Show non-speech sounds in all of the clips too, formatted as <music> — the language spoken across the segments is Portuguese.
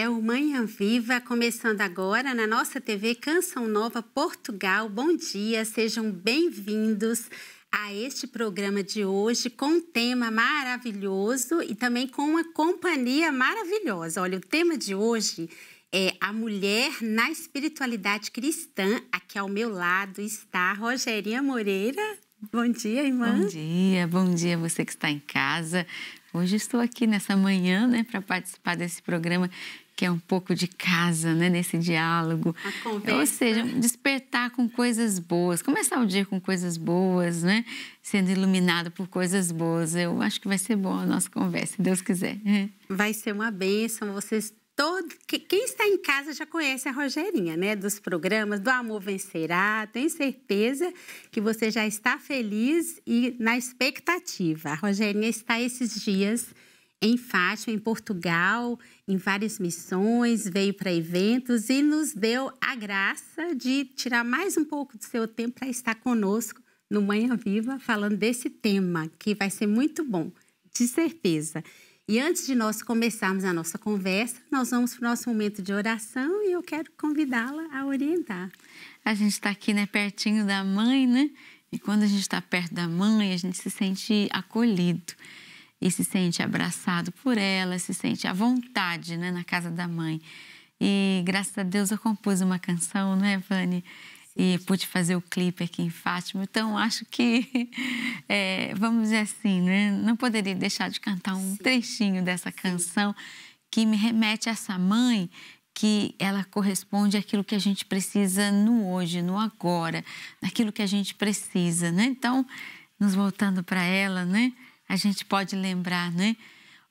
É o Manhã Viva, começando agora na nossa TV Canção Nova Portugal. Bom dia, sejam bem-vindos a este programa de hoje com um tema maravilhoso e também com uma companhia maravilhosa. Olha, o tema de hoje é a mulher na espiritualidade cristã. Aqui ao meu lado está Rogerinha Moreira. Bom dia, irmã. Bom dia, bom dia você que está em casa. Hoje estou aqui nessa manhã, né, para participar desse programa que é um pouco de casa, né, nesse diálogo. Ou seja, despertar com coisas boas, começar o dia com coisas boas, né? Sendo iluminado por coisas boas. Eu acho que vai ser boa a nossa conversa, se Deus quiser. <laughs> Vai ser uma bênção, vocês todo quem está em casa já conhece a Rogerinha, né? Dos programas do Amor Vencerá. Tenho certeza que você já está feliz e na expectativa. A Rogerinha está esses dias em Fátima, em Portugal, em várias missões, veio para eventos e nos deu a graça de tirar mais um pouco do seu tempo para estar conosco no Manhã Viva, falando desse tema, que vai ser muito bom, de certeza. E antes de nós começarmos a nossa conversa, nós vamos para o nosso momento de oração e eu quero convidá-la a orientar. A gente está aqui né, pertinho da mãe, né? E quando a gente está perto da mãe, a gente se sente acolhido e se sente abraçado por ela, se sente à vontade né, na casa da mãe. E graças a Deus eu compus uma canção, né, Vani? E pude fazer o clipe aqui em Fátima. Então acho que, <laughs> é, vamos dizer assim, né? Não poderia deixar de cantar um Sim. trechinho dessa canção Sim. que me remete a essa mãe que ela corresponde àquilo que a gente precisa no hoje, no agora, naquilo que a gente precisa, né? Então, nos voltando para ela, né? a gente pode lembrar, né?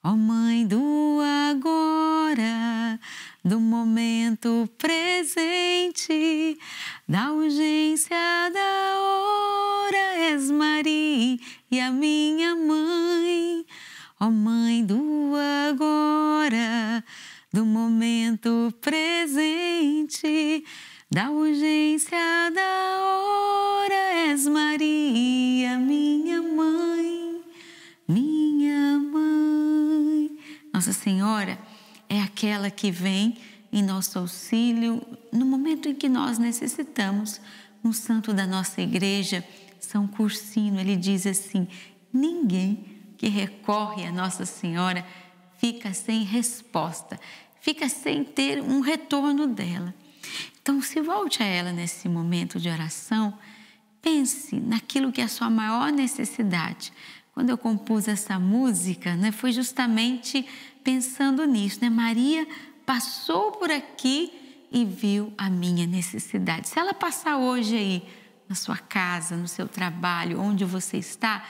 Ó oh, mãe do agora, do momento presente, da urgência da hora, és Maria, minha mãe. Ó oh, mãe do agora, do momento presente, da urgência da hora, és Maria, minha mãe. Nossa Senhora é aquela que vem em nosso auxílio no momento em que nós necessitamos. Um santo da nossa igreja, São Cursino, ele diz assim: ninguém que recorre a Nossa Senhora fica sem resposta, fica sem ter um retorno dela. Então, se volte a ela nesse momento de oração, pense naquilo que é a sua maior necessidade. Quando eu compus essa música, né, foi justamente pensando nisso, né? Maria passou por aqui e viu a minha necessidade. Se ela passar hoje aí na sua casa, no seu trabalho, onde você está,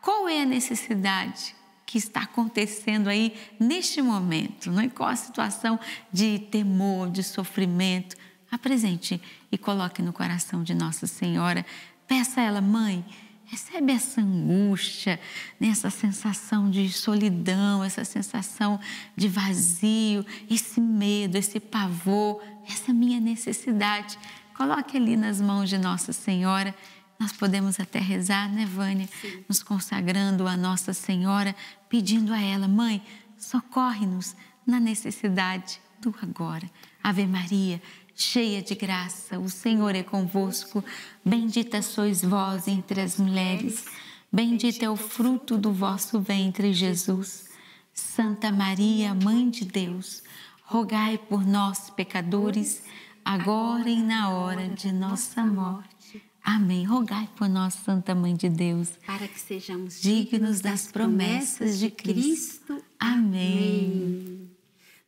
qual é a necessidade que está acontecendo aí neste momento? Não é? Qual a situação de temor, de sofrimento? Apresente e coloque no coração de Nossa Senhora. Peça a ela, mãe, Recebe essa angústia, né, essa sensação de solidão, essa sensação de vazio, esse medo, esse pavor, essa minha necessidade. Coloque ali nas mãos de Nossa Senhora. Nós podemos até rezar, né, Vânia? Sim. Nos consagrando a Nossa Senhora, pedindo a ela, Mãe, socorre-nos na necessidade do agora. Ave Maria, cheia de graça, o Senhor é convosco. Bendita sois vós entre as mulheres, bendito é o fruto do vosso ventre, Jesus. Santa Maria, Mãe de Deus, rogai por nós, pecadores, agora e na hora de nossa morte. Amém. Rogai por nós, Santa Mãe de Deus, para que sejamos dignos das promessas de Cristo. Amém.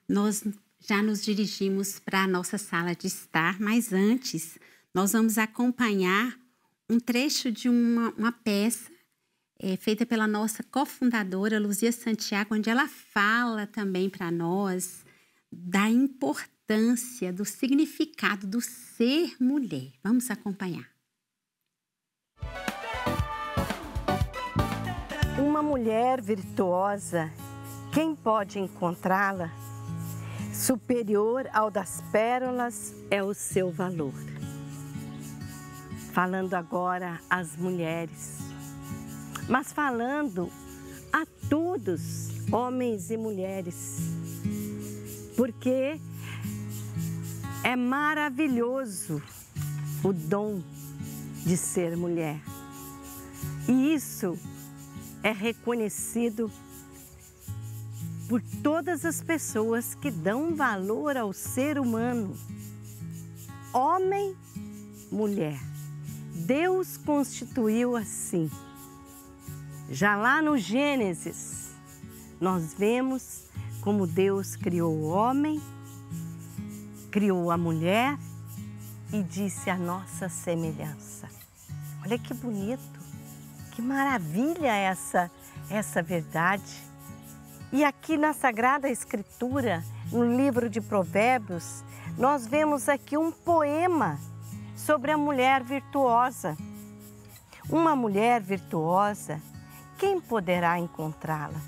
Nós já nos dirigimos para a nossa sala de estar, mas antes nós vamos acompanhar um trecho de uma, uma peça é, feita pela nossa cofundadora Luzia Santiago, onde ela fala também para nós da importância, do significado do ser mulher. Vamos acompanhar. Uma mulher virtuosa, quem pode encontrá-la? superior ao das pérolas é o seu valor. Falando agora às mulheres, mas falando a todos, homens e mulheres, porque é maravilhoso o dom de ser mulher. E isso é reconhecido por todas as pessoas que dão valor ao ser humano. Homem, mulher. Deus constituiu assim. Já lá no Gênesis, nós vemos como Deus criou o homem, criou a mulher e disse a nossa semelhança. Olha que bonito, que maravilha essa essa verdade. E aqui na Sagrada Escritura, no livro de Provérbios, nós vemos aqui um poema sobre a mulher virtuosa. Uma mulher virtuosa, quem poderá encontrá-la?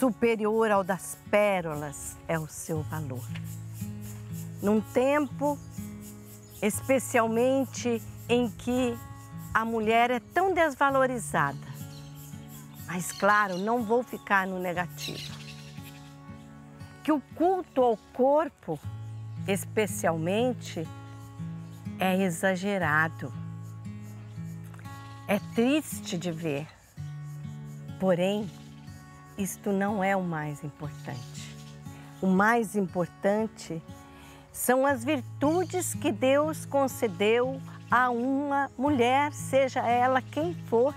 Superior ao das pérolas é o seu valor. Num tempo, especialmente em que a mulher é tão desvalorizada, mas, claro, não vou ficar no negativo. Que o culto ao corpo, especialmente, é exagerado. É triste de ver. Porém, isto não é o mais importante. O mais importante são as virtudes que Deus concedeu a uma mulher, seja ela quem for.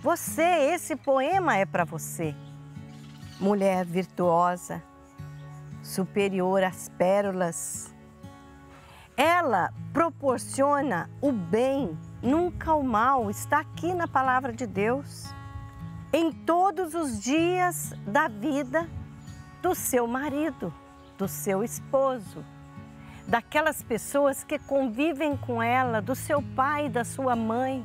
Você, esse poema é para você. Mulher virtuosa, superior às pérolas. Ela proporciona o bem, nunca o mal, está aqui na palavra de Deus. Em todos os dias da vida do seu marido, do seu esposo, daquelas pessoas que convivem com ela, do seu pai, da sua mãe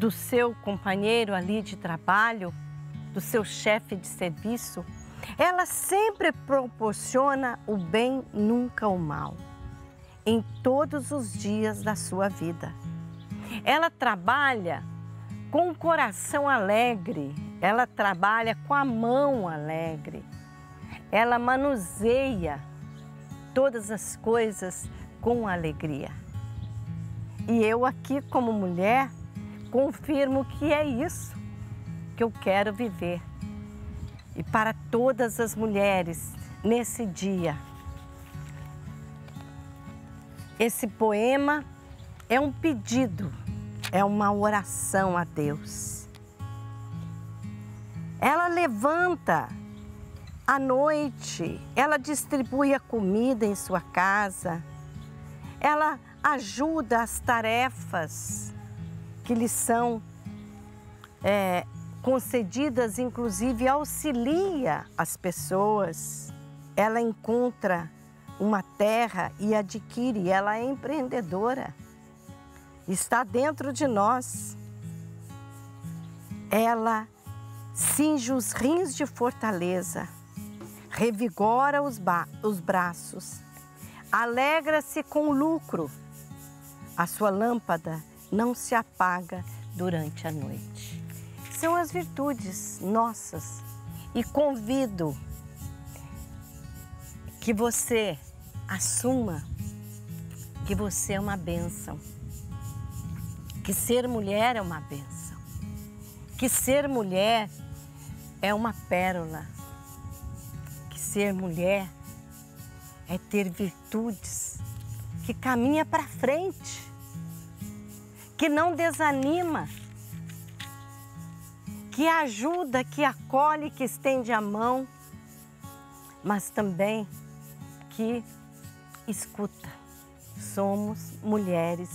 do seu companheiro ali de trabalho, do seu chefe de serviço, ela sempre proporciona o bem, nunca o mal, em todos os dias da sua vida. Ela trabalha com o coração alegre, ela trabalha com a mão alegre, ela manuseia todas as coisas com alegria. E eu aqui, como mulher, confirmo que é isso que eu quero viver. E para todas as mulheres nesse dia. Esse poema é um pedido, é uma oração a Deus. Ela levanta à noite, ela distribui a comida em sua casa, ela ajuda as tarefas que lhes são é, concedidas, inclusive auxilia as pessoas. Ela encontra uma terra e adquire, ela é empreendedora. Está dentro de nós. Ela cinge os rins de fortaleza, revigora os, os braços, alegra-se com o lucro. A sua lâmpada não se apaga durante a noite. São as virtudes nossas e convido que você assuma que você é uma bênção, que ser mulher é uma bênção, que ser mulher é uma pérola, que ser mulher é ter virtudes, que caminha para frente que não desanima, que ajuda, que acolhe, que estende a mão, mas também que escuta. Somos mulheres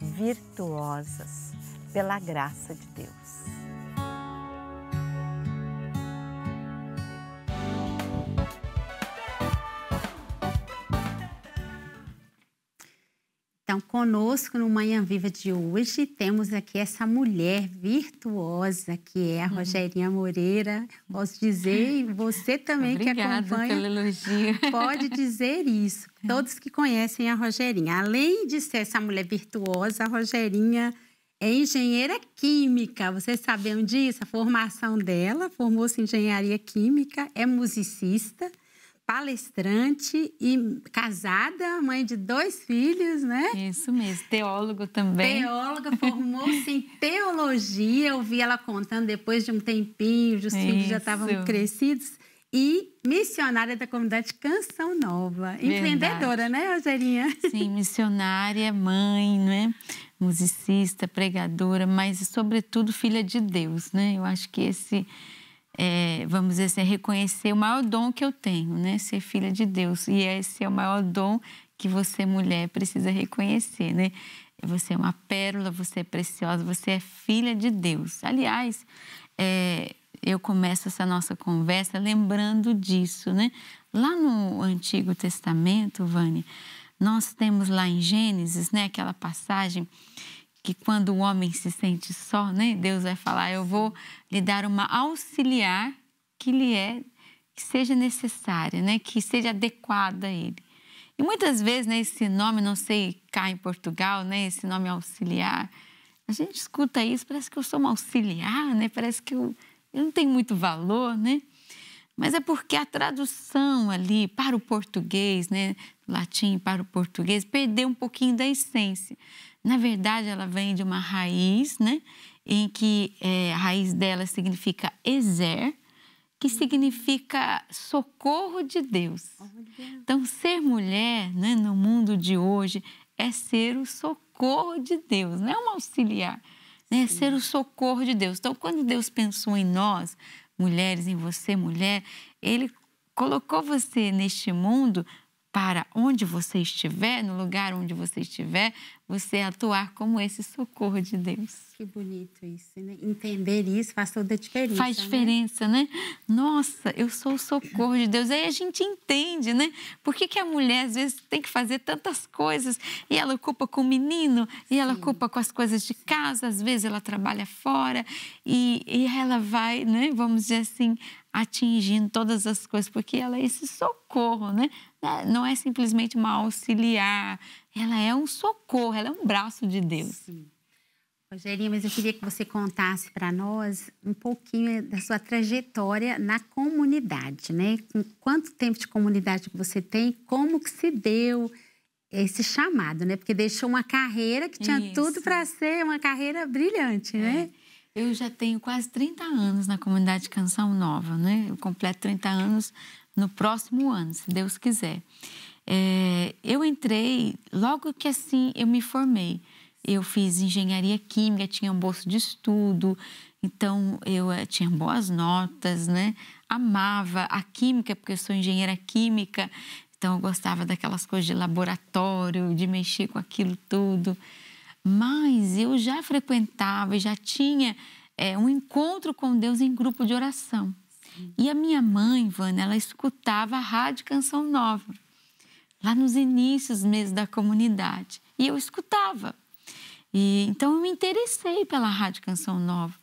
virtuosas pela graça de Deus. Então, conosco no Manhã Viva de hoje, temos aqui essa mulher virtuosa que é a uhum. Rogerinha Moreira. Posso dizer, e você também Obrigada que acompanha. Pelo elogio. Pode dizer isso. <laughs> É. Todos que conhecem a Rogerinha. Além de ser essa mulher virtuosa, a Rogerinha é engenheira química. Vocês sabiam disso? A formação dela formou-se em engenharia química, é musicista palestrante e casada, mãe de dois filhos, né? Isso mesmo, teólogo também. Teóloga, <laughs> formou-se em teologia. Eu vi ela contando depois de um tempinho, os Isso. filhos já estavam crescidos. E missionária da comunidade Canção Nova. Empreendedora, Verdade. né, Rogerinha? Sim, <laughs> missionária, mãe, né? Musicista, pregadora, mas sobretudo filha de Deus, né? Eu acho que esse é, vamos dizer assim, é reconhecer o maior dom que eu tenho, né? Ser filha de Deus. E esse é o maior dom que você, mulher, precisa reconhecer, né? Você é uma pérola, você é preciosa, você é filha de Deus. Aliás, é, eu começo essa nossa conversa lembrando disso, né? Lá no Antigo Testamento, Vânia, nós temos lá em Gênesis, né, aquela passagem que quando o homem se sente só, né, Deus vai falar: Eu vou lhe dar uma auxiliar que lhe é, que seja necessária, né, que seja adequada a ele. E muitas vezes, né, esse nome, não sei cá em Portugal, né, esse nome auxiliar, a gente escuta isso, parece que eu sou uma auxiliar, né, parece que eu, eu não tenho muito valor, né. Mas é porque a tradução ali para o português, né, latim para o português, perdeu um pouquinho da essência. Na verdade, ela vem de uma raiz, né? Em que é, a raiz dela significa exer, que significa socorro de Deus. Então, ser mulher né, no mundo de hoje é ser o socorro de Deus, não é um auxiliar, né? é ser o socorro de Deus. Então, quando Deus pensou em nós, mulheres, em você, mulher, Ele colocou você neste mundo para onde você estiver, no lugar onde você estiver, você atuar como esse socorro de Deus. Que bonito isso, né? Entender isso faz toda a diferença. Faz né? diferença, né? né? Nossa, eu sou o socorro de Deus. Aí a gente entende, né? Por que, que a mulher às vezes tem que fazer tantas coisas e ela ocupa com o menino e ela ocupa com as coisas de casa, às vezes ela trabalha fora e, e ela vai, né? Vamos dizer assim, atingindo todas as coisas, porque ela é esse socorro, né? Não é, é simplesmente uma auxiliar, ela é um socorro, ela é um braço de Deus. Sim. Rogerinha, mas eu queria que você contasse para nós um pouquinho da sua trajetória na comunidade, né? Com quanto tempo de comunidade que você tem, como que se deu esse chamado, né? Porque deixou uma carreira que tinha Isso. tudo para ser uma carreira brilhante, né? é. né? Eu já tenho quase 30 anos na comunidade Canção Nova, né? Eu completo 30 anos no próximo ano, se Deus quiser. É, eu entrei logo que assim eu me formei eu fiz engenharia química, tinha um bolso de estudo, então eu eh, tinha boas notas, né? Amava a química, porque eu sou engenheira química, então eu gostava daquelas coisas de laboratório, de mexer com aquilo tudo. Mas eu já frequentava e já tinha é, um encontro com Deus em grupo de oração. E a minha mãe, Vânia, ela escutava a rádio Canção Nova, lá nos inícios mesmo da comunidade. E eu escutava. E, então eu me interessei pela Rádio Canção Nova.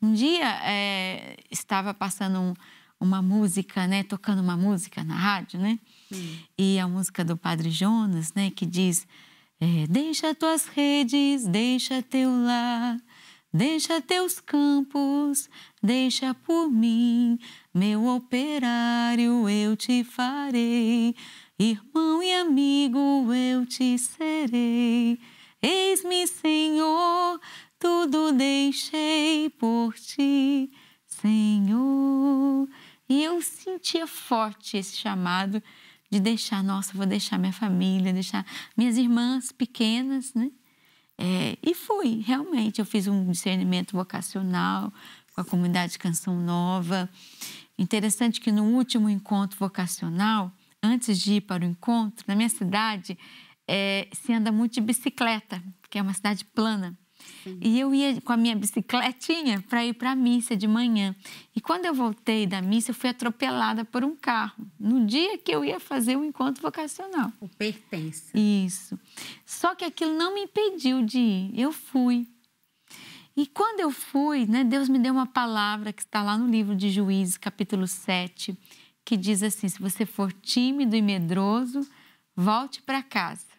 Um dia é, estava passando um, uma música, né, tocando uma música na rádio, né? Hum. E a música do Padre Jonas, né, que diz: é, Deixa tuas redes, deixa teu lar, deixa teus campos, deixa por mim, meu operário eu te farei, irmão e amigo eu te serei. Eis-me, Senhor, tudo deixei por ti, Senhor. E eu sentia forte esse chamado de deixar, nossa, vou deixar minha família, deixar minhas irmãs pequenas, né? É, e fui, realmente. Eu fiz um discernimento vocacional com a comunidade Canção Nova. Interessante que no último encontro vocacional, antes de ir para o encontro, na minha cidade, é, se anda muito de bicicleta, que é uma cidade plana. Sim. E eu ia com a minha bicicletinha para ir para a missa de manhã. E quando eu voltei da missa, eu fui atropelada por um carro, no dia que eu ia fazer o encontro vocacional. O pertence. Isso. Só que aquilo não me impediu de ir. Eu fui. E quando eu fui, né, Deus me deu uma palavra que está lá no livro de Juízes, capítulo 7, que diz assim: se você for tímido e medroso, volte para casa.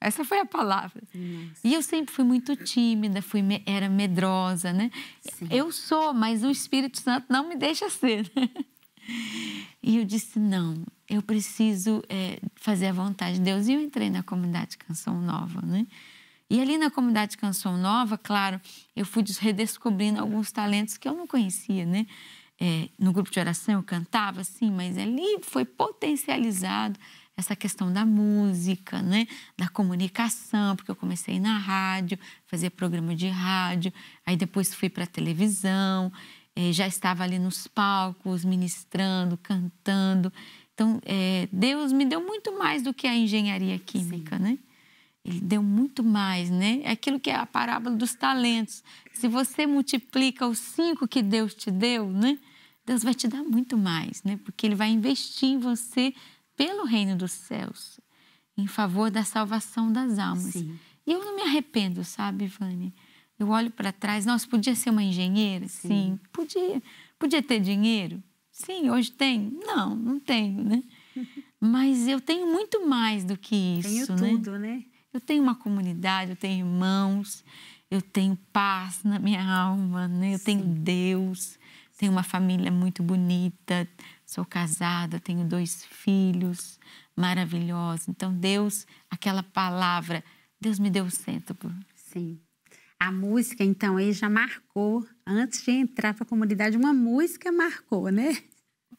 Essa foi a palavra. Nossa. E eu sempre fui muito tímida, fui era medrosa, né? Sim. Eu sou, mas o Espírito Santo não me deixa ser. Né? E eu disse: não, eu preciso é, fazer a vontade de Deus. E eu entrei na comunidade Canção Nova, né? E ali na comunidade Canção Nova, claro, eu fui redescobrindo alguns talentos que eu não conhecia, né? É, no grupo de oração eu cantava, sim, mas ali foi potencializado essa questão da música, né? da comunicação, porque eu comecei na rádio, fazia programa de rádio, aí depois fui para a televisão, eh, já estava ali nos palcos, ministrando, cantando. Então, é, Deus me deu muito mais do que a engenharia química, Sim. né? Ele deu muito mais, né? É aquilo que é a parábola dos talentos. Se você multiplica os cinco que Deus te deu, né? Deus vai te dar muito mais, né? Porque Ele vai investir em você pelo reino dos céus, em favor da salvação das almas. Sim. E eu não me arrependo, sabe, Vânia? Eu olho para trás, nossa, podia ser uma engenheira? Sim. Sim. Podia. Podia ter dinheiro? Sim, hoje tem? Não, não tenho, né? <laughs> Mas eu tenho muito mais do que isso, tenho né? tudo, né? Eu tenho uma comunidade, eu tenho irmãos, eu tenho paz na minha alma, né? Eu Sim. tenho Deus, tenho uma família muito bonita, sou casada, tenho dois filhos maravilhosos. Então, Deus, aquela palavra, Deus me deu o cêntuplo. Sim. A música, então, aí já marcou, antes de entrar para a comunidade, uma música marcou, né?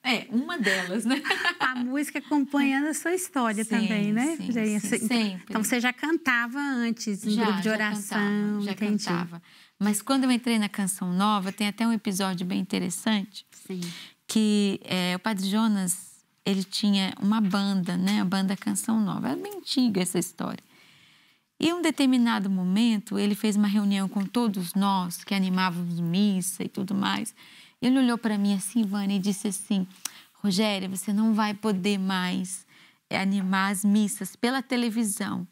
É, uma delas, né? <laughs> a música acompanhando a sua história sim, também, né? Sim, já ia, sim, sempre. Então você já cantava antes, em já, grupo de oração. Já cantava, já entendi. cantava. Mas quando eu entrei na Canção Nova, tem até um episódio bem interessante. Sim. Que é, o Padre Jonas, ele tinha uma banda, né? A banda Canção Nova. Era é bem antiga essa história. E em um determinado momento, ele fez uma reunião com todos nós que animávamos missa e tudo mais. Ele olhou para mim assim, Ivana, e disse assim: Rogéria, você não vai poder mais eh, animar as missas pela televisão,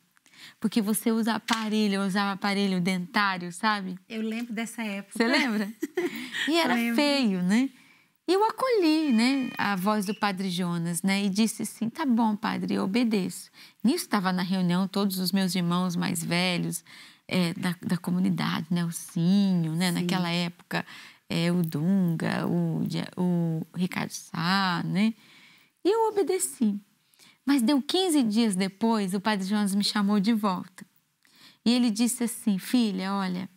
porque você usa aparelho, usava aparelho dentário, sabe? Eu lembro dessa época. Você lembra? <laughs> E era feio, né? E eu acolhi, né, a voz do Padre Jonas, né, e disse assim: "Tá bom, Padre, eu obedeço". Nisso estava na reunião todos os meus irmãos mais velhos é, da, da comunidade, né, o né, Sim. naquela época é, o Dunga, o, o Ricardo Sá, né? E eu obedeci. Mas deu 15 dias depois, o padre Jonas me chamou de volta. E ele disse assim: Filha, olha,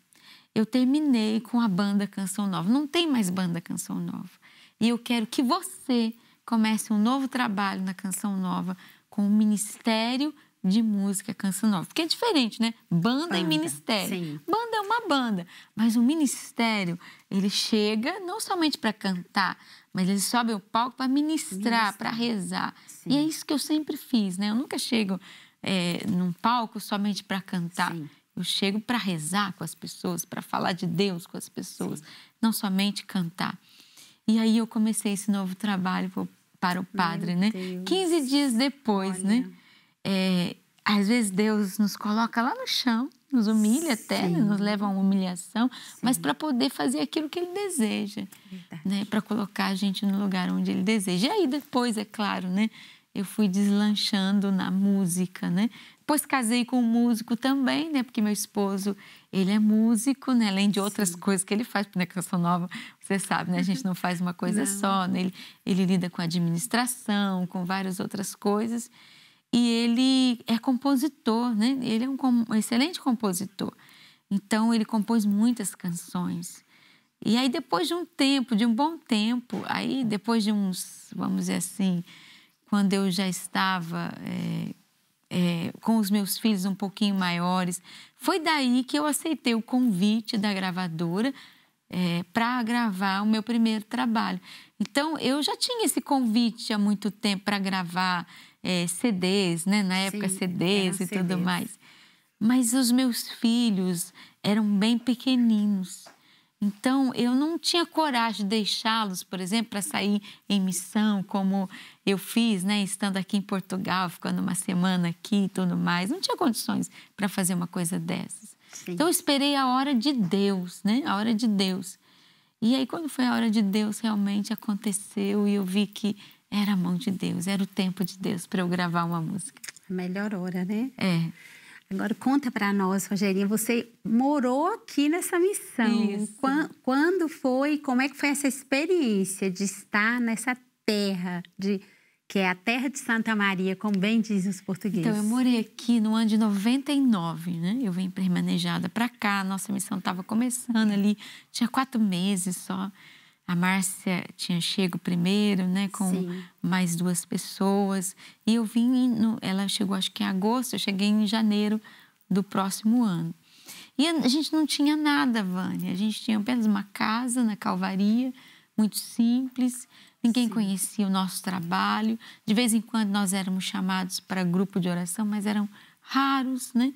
eu terminei com a banda Canção Nova. Não tem mais banda Canção Nova. E eu quero que você comece um novo trabalho na Canção Nova com o Ministério de música, canção nova. Porque é diferente, né? Banda, banda e ministério. Sim. Banda é uma banda, mas o ministério, ele chega não somente para cantar, mas ele sobe ao palco para ministrar, para rezar. Sim. E é isso que eu sempre fiz, né? Eu nunca chego é, num palco somente para cantar. Sim. Eu chego para rezar com as pessoas, para falar de Deus com as pessoas, Sim. não somente cantar. E aí eu comecei esse novo trabalho para o padre, Meu né? Deus. 15 dias depois, né? Olha. né? É, às vezes Deus nos coloca lá no chão, nos humilha né, Sim. até, nos leva a uma humilhação, Sim. mas para poder fazer aquilo que Ele deseja, Verdade. né? Para colocar a gente no lugar onde Ele deseja. E aí depois, é claro, né? Eu fui deslanchando na música, né? Depois casei com um músico também, né? Porque meu esposo, ele é músico, né? Além de outras Sim. coisas que ele faz, porque na Canção Nova, você sabe, né? A gente <laughs> não faz uma coisa não. só, né? Ele, ele lida com administração, com várias outras coisas e ele é compositor, né? Ele é um, um excelente compositor. Então ele compôs muitas canções. E aí depois de um tempo, de um bom tempo, aí depois de uns, vamos dizer assim, quando eu já estava é, é, com os meus filhos um pouquinho maiores, foi daí que eu aceitei o convite da gravadora é, para gravar o meu primeiro trabalho. Então eu já tinha esse convite há muito tempo para gravar é, CDs, né? Na época Sim, CDs e CDs. tudo mais. Mas os meus filhos eram bem pequeninos. Então, eu não tinha coragem de deixá-los, por exemplo, para sair em missão, como eu fiz, né? Estando aqui em Portugal, ficando uma semana aqui e tudo mais. Não tinha condições para fazer uma coisa dessas. Sim. Então, eu esperei a hora de Deus, né? A hora de Deus. E aí, quando foi a hora de Deus, realmente aconteceu e eu vi que era a mão de Deus, era o tempo de Deus para eu gravar uma música. A melhor hora, né? É. Agora conta para nós, Rogerinha, você morou aqui nessa missão. Isso. Quando foi? Como é que foi essa experiência de estar nessa terra de que é a terra de Santa Maria, como bem dizem os portugueses. Então, eu morei aqui no ano de 99, né? Eu vim permanejada para cá, nossa missão estava começando ali, tinha quatro meses só. A Márcia tinha chego primeiro, né, com Sim. mais duas pessoas. E eu vim, no, ela chegou acho que em agosto, eu cheguei em janeiro do próximo ano. E a gente não tinha nada, Vânia. A gente tinha apenas uma casa na Calvaria, muito simples. Ninguém Sim. conhecia o nosso trabalho. De vez em quando nós éramos chamados para grupo de oração, mas eram raros, né?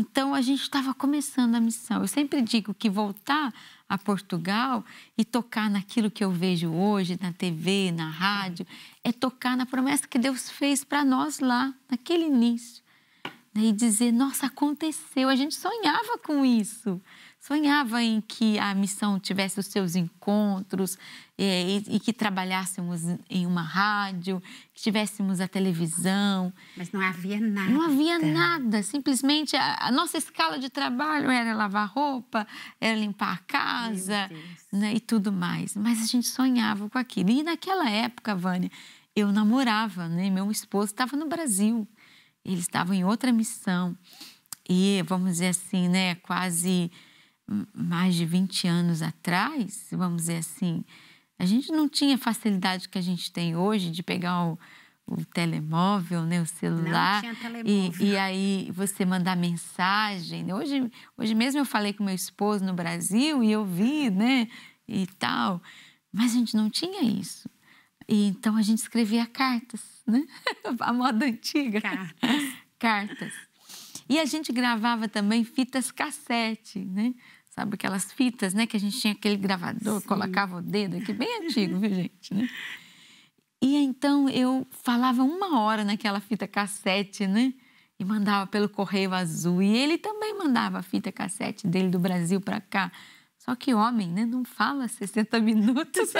Então, a gente estava começando a missão. Eu sempre digo que voltar a Portugal e tocar naquilo que eu vejo hoje, na TV, na rádio, é tocar na promessa que Deus fez para nós lá, naquele início. Né? E dizer, nossa, aconteceu, a gente sonhava com isso sonhava em que a missão tivesse os seus encontros é, e, e, que trabalhássemos em uma rádio, que tivéssemos a televisão. Mas não havia nada. Não havia nada. Simplesmente a, a nossa escala de trabalho era lavar roupa, era limpar a casa né, e tudo mais. Mas a gente sonhava com aquilo. E naquela época, Vânia, eu namorava, né? meu esposo estava no Brasil. Ele estava em outra missão. E, vamos dizer assim, né, quase mais de 20 anos atrás, vamos dizer assim, a gente não tinha facilidade que a gente tem hoje de pegar o, o telemóvel, né, o celular. Não tinha telemóvel. E, e aí você mandar mensagem. Né. Hoje, hoje mesmo eu falei com meu esposo no Brasil e eu vi, né, e tal. Mas a gente não tinha isso. E então a gente escrevia cartas, né? <laughs> A moda antiga. Cartas. cartas. E a gente gravava também fitas cassete, né? sabe? Aquelas fitas, né? Que a gente tinha aquele gravador, Sim. colocava o dedo que bem <laughs> antigo, viu, gente? Né? E então eu falava uma hora naquela fita cassete, né? E mandava pelo correio azul. E ele também mandava a fita cassete dele do Brasil para cá. Só que homem, né? Não fala 60 <laughs> minutos.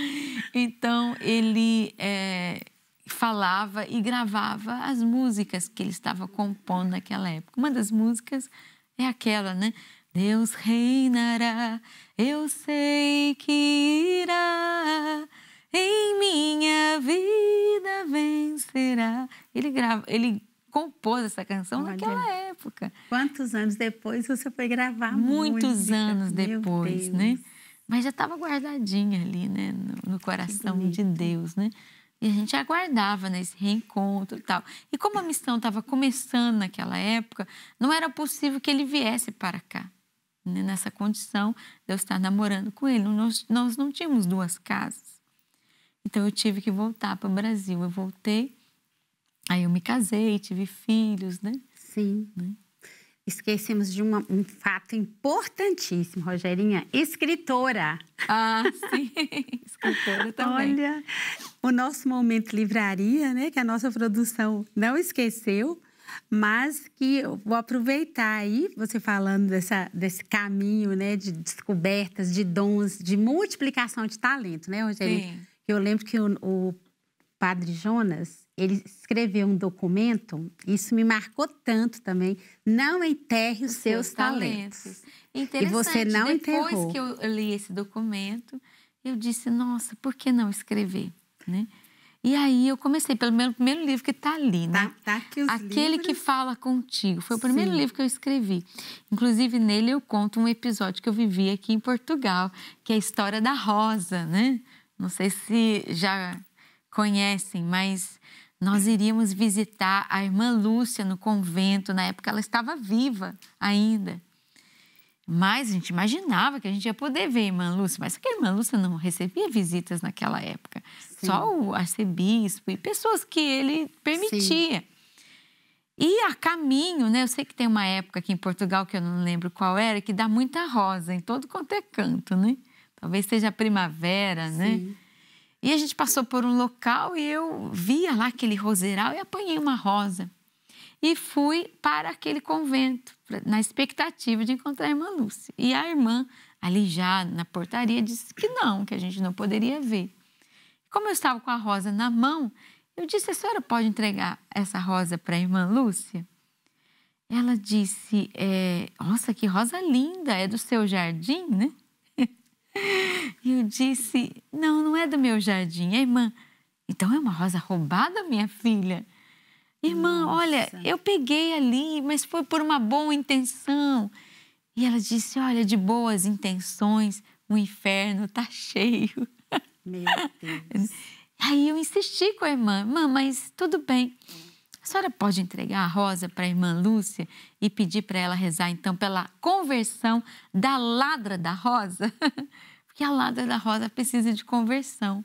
<laughs> então ele é, falava e gravava as músicas que ele estava compondo naquela época. Uma das músicas é aquela, né? Deus reinará, eu sei que irá, em minha vida vencerá. Ele grava, ele compôs essa canção Olha, naquela época. Quantos anos depois você foi gravar? Muitos música. anos depois, né? Mas já estava guardadinha ali, né, no, no coração de Deus, né? E a gente aguardava nesse né, reencontro e tal. E como a missão estava começando naquela época, não era possível que ele viesse para cá né, nessa condição de eu estar namorando com ele. Nós, nós não tínhamos duas casas. Então eu tive que voltar para o Brasil. Eu voltei, aí eu me casei, tive filhos, né? Sim. Né? Esquecemos de uma, um fato importantíssimo, Rogerinha, escritora. Ah, sim, <laughs> escritora também. Olha, o nosso momento livraria, né, que a nossa produção não esqueceu, mas que eu vou aproveitar aí, você falando dessa, desse caminho né, de descobertas, de dons, de multiplicação de talento, né, Rogério? Sim. Eu lembro que o, o padre Jonas, ele escreveu um documento, isso me marcou tanto também, não enterre os, os seus, seus talentos. talentos. Interessante, e você não depois enterrou. Depois que eu li esse documento, eu disse, nossa, por que não escrever, né? E aí eu comecei pelo meu primeiro livro que está ali, né? Tá, tá aqui os Aquele livros. que fala contigo. Foi o primeiro Sim. livro que eu escrevi. Inclusive, nele eu conto um episódio que eu vivi aqui em Portugal, que é a história da Rosa, né? Não sei se já conhecem, mas nós iríamos visitar a irmã Lúcia no convento. Na época ela estava viva ainda. Mas a gente imaginava que a gente ia poder ver a irmã Lúcia, mas a irmã Lúcia não recebia visitas naquela época. Sim. Só o arcebispo e pessoas que ele permitia. Sim. E a caminho, né? Eu sei que tem uma época aqui em Portugal, que eu não lembro qual era, que dá muita rosa em todo quanto é canto, né? Talvez seja a primavera, né? Sim. né? E a gente passou por um local e eu via lá aquele roseiral e apanhei uma rosa e fui para aquele convento, na expectativa de encontrar a irmã Lúcia. E a irmã, ali já na portaria, disse que não, que a gente não poderia ver. Como eu estava com a rosa na mão, eu disse: a senhora pode entregar essa rosa para a irmã Lúcia? Ela disse: é, nossa, que rosa linda, é do seu jardim, né? E <laughs> eu disse: não, não é do meu jardim, a é irmã. Então é uma rosa roubada, minha filha. Irmã, Nossa. olha, eu peguei ali, mas foi por uma boa intenção. E ela disse: Olha, de boas intenções, o inferno tá cheio. Meu Deus. <laughs> Aí eu insisti com a irmã: Irmã, mas tudo bem. A senhora pode entregar a rosa para a irmã Lúcia e pedir para ela rezar, então, pela conversão da ladra da rosa? <laughs> Porque a ladra da rosa precisa de conversão.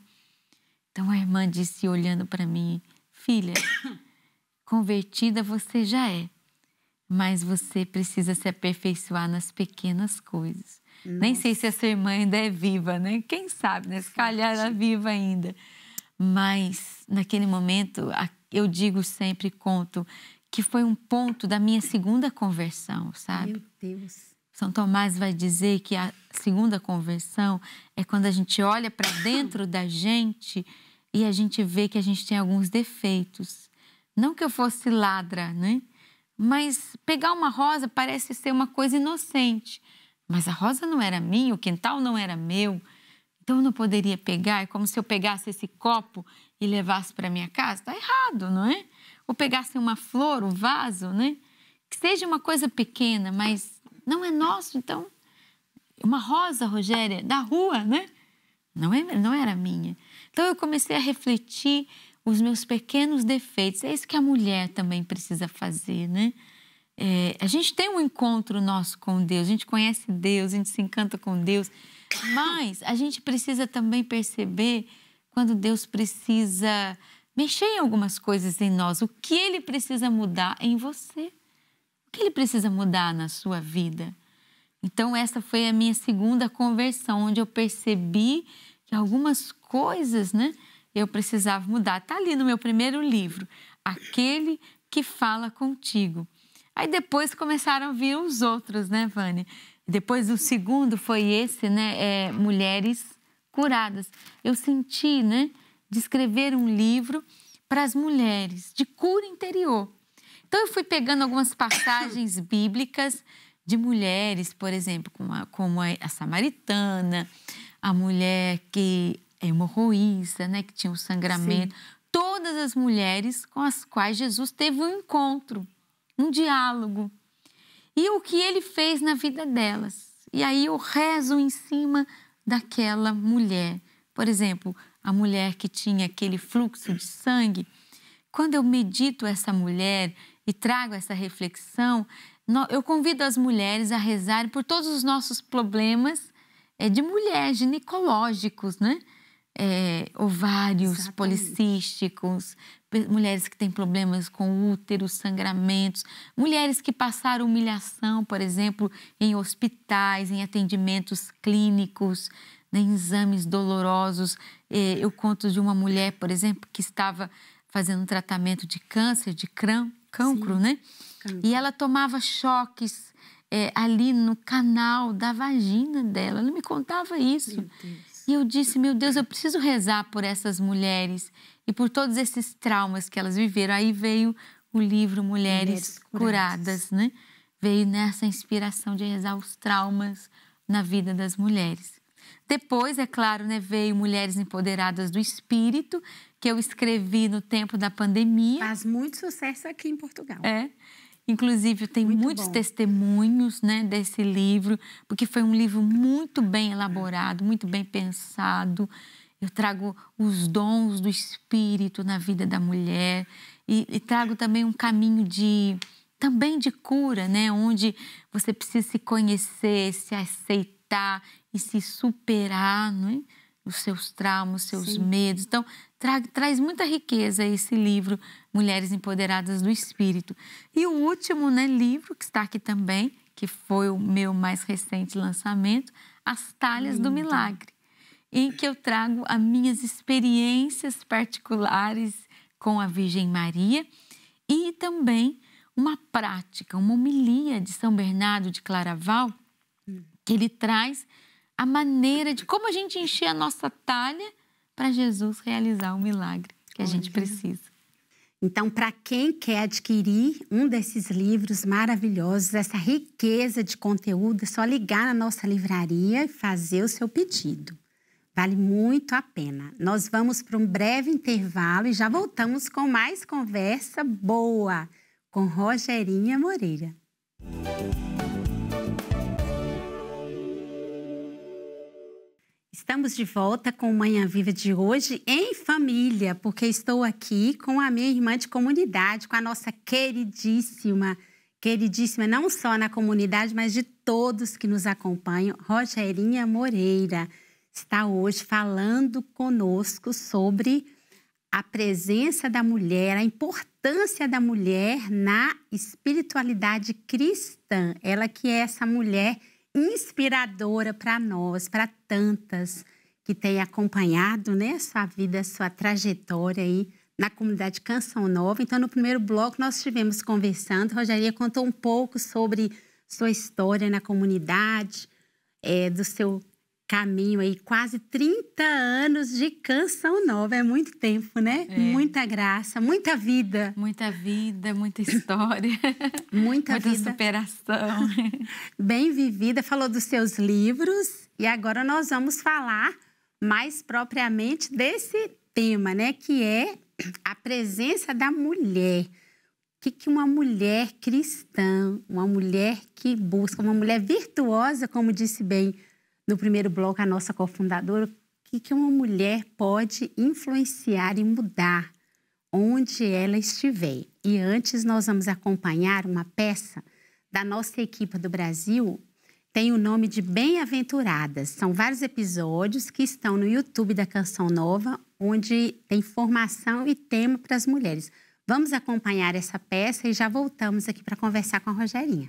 Então a irmã disse, olhando para mim: Filha. Convertida você já é, mas você precisa se aperfeiçoar nas pequenas coisas. Nossa. Nem sei se a sua irmã ainda é viva, né? Quem sabe, né? Se calhar ela é viva ainda. Mas naquele momento, eu digo sempre, conto, que foi um ponto da minha segunda conversão, sabe? Meu Deus. São Tomás vai dizer que a segunda conversão é quando a gente olha para dentro da gente e a gente vê que a gente tem alguns defeitos. Não que eu fosse ladra, né? Mas pegar uma rosa parece ser uma coisa inocente. Mas a rosa não era minha, o quintal não era meu. Então eu não poderia pegar. É como se eu pegasse esse copo e levasse para minha casa. Está errado, não é? Ou pegasse uma flor, um vaso, né? Que seja uma coisa pequena, mas não é nosso, então. Uma rosa, Rogéria, da rua, né? Não, é, não era minha. Então eu comecei a refletir os meus pequenos defeitos. É isso que a mulher também precisa fazer, né? É, a gente tem um encontro nosso com Deus, a gente conhece Deus, a gente se encanta com Deus, mas a gente precisa também perceber quando Deus precisa mexer em algumas coisas em nós, o que Ele precisa mudar em você, o que Ele precisa mudar na sua vida. Então, essa foi a minha segunda conversão, onde eu percebi que algumas coisas, né? eu precisava mudar. Está ali no meu primeiro livro, Aquele que Fala Contigo. Aí depois começaram a vir os outros, né, Vânia? Depois o segundo foi esse, né? É, Mulheres Curadas. Eu senti, né, de escrever um livro para as mulheres, de cura interior. Então eu fui pegando algumas passagens <coughs> bíblicas de mulheres, por exemplo, como a, como a, a samaritana, a mulher que é hemorroísa, né, que tinham um sangramento. Sim. Todas as mulheres com as quais Jesus teve um encontro, um diálogo. E o que ele fez na vida delas. E aí eu rezo em cima daquela mulher. Por exemplo, a mulher que tinha aquele fluxo de sangue. Quando eu medito essa mulher e trago essa reflexão, eu convido as mulheres a rezarem por todos os nossos problemas é, de mulher, ginecológicos, né? é, ovários Exatamente. policísticos, mulheres que têm problemas com útero, sangramentos, mulheres que passaram humilhação, por exemplo, em hospitais, em atendimentos clínicos, né, em exames dolorosos. É, eu conto de uma mulher, por exemplo, que estava fazendo um tratamento de câncer, de crânio, cancro, Sim. né? Cancro. E ela tomava choques é, ali no canal da vagina dela. Ela me contava isso. E eu disse: Meu Deus, eu preciso rezar por essas mulheres e por todos esses traumas que elas viveram. Aí veio o livro Mulheres, Mulheres Curadas, Curadas, né? Veio nessa inspiração de rezar os traumas na vida das mulheres. Depois, é claro, né, veio Mulheres Empoderadas do Espírito, que eu escrevi no tempo da pandemia. Faz muito sucesso aqui em Portugal. É. Inclusive, tem muito muitos bom. testemunhos né, desse livro, porque foi um livro muito bem elaborado, muito bem pensado. Eu trago os dons do espírito na vida da mulher e, e trago também um caminho de também de cura, né, onde você precisa se conhecer, se aceitar e se superar, não é? os seus traumas, os seus Sim. medos. Então, tra traz muita riqueza esse livro, Mulheres Empoderadas do Espírito. E o último né, livro, que está aqui também, que foi o meu mais recente lançamento, As Talhas Lindo. do Milagre, em que eu trago as minhas experiências particulares com a Virgem Maria e também uma prática, uma homilia de São Bernardo de Claraval, hum. que ele traz a maneira de como a gente encher a nossa talha para Jesus realizar o milagre que a Olha. gente precisa. Então, para quem quer adquirir um desses livros maravilhosos, essa riqueza de conteúdo, é só ligar na nossa livraria e fazer o seu pedido. Vale muito a pena. Nós vamos para um breve intervalo e já voltamos com mais conversa boa com Rogerinha Moreira. Música Estamos de volta com Manhã Viva de hoje em família, porque estou aqui com a minha irmã de comunidade, com a nossa queridíssima, queridíssima não só na comunidade, mas de todos que nos acompanham, Rogerinha Moreira. Está hoje falando conosco sobre a presença da mulher, a importância da mulher na espiritualidade cristã. Ela que é essa mulher inspiradora para nós, para tantas que têm acompanhado né, a sua vida, a sua trajetória aí na comunidade Canção Nova. Então, no primeiro bloco, nós estivemos conversando. Rogéria contou um pouco sobre sua história na comunidade, é, do seu caminho aí, quase 30 anos de canção nova. É muito tempo, né? É. Muita graça, muita vida. Muita vida, muita história. <laughs> muita, muita vida. superação. <laughs> Bem vivida, falou dos seus livros e agora nós vamos falar mais propriamente desse tema, né? Que é a presença da mulher. O que, que uma mulher cristã, uma mulher que busca, uma mulher virtuosa, como disse bem no primeiro bloco, a nossa cofundadora, o que, que uma mulher pode influenciar e mudar onde ela estiver. E antes, nós vamos acompanhar uma peça da nossa equipe do Brasil, tem o nome de Bem-Aventuradas. São vários episódios que estão no YouTube da Canção Nova, onde tem formação e tema para as mulheres. Vamos acompanhar essa peça e já voltamos aqui para conversar com a Rogerinha.